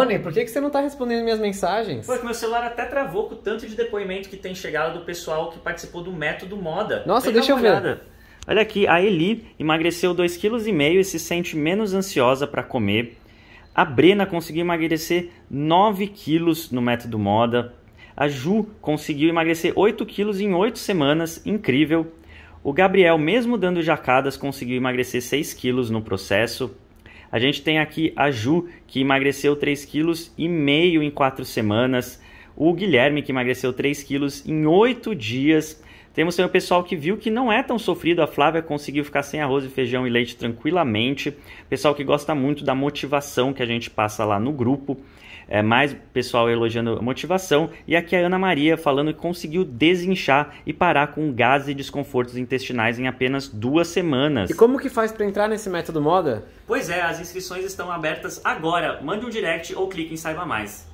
Tony, por que, que você não tá respondendo minhas mensagens? Pô, é que meu celular até travou com o tanto de depoimento que tem chegado do pessoal que participou do método moda. Nossa, deixa eu ver. Olha aqui, a Eli emagreceu 2,5 kg e se sente menos ansiosa para comer. A Brena conseguiu emagrecer 9 quilos no método moda. A Ju conseguiu emagrecer 8 quilos em 8 semanas, incrível. O Gabriel, mesmo dando jacadas, conseguiu emagrecer 6 quilos no processo. A gente tem aqui a Ju, que emagreceu 3,5 kg em 4 semanas. O Guilherme, que emagreceu 3 kg em 8 dias. Temos também o pessoal que viu que não é tão sofrido, a Flávia conseguiu ficar sem arroz e feijão e leite tranquilamente. Pessoal que gosta muito da motivação que a gente passa lá no grupo. É, mais pessoal elogiando a motivação. E aqui a Ana Maria falando que conseguiu desinchar e parar com gases e desconfortos intestinais em apenas duas semanas. E como que faz para entrar nesse método moda? Pois é, as inscrições estão abertas agora. Mande um direct ou clique em Saiba Mais.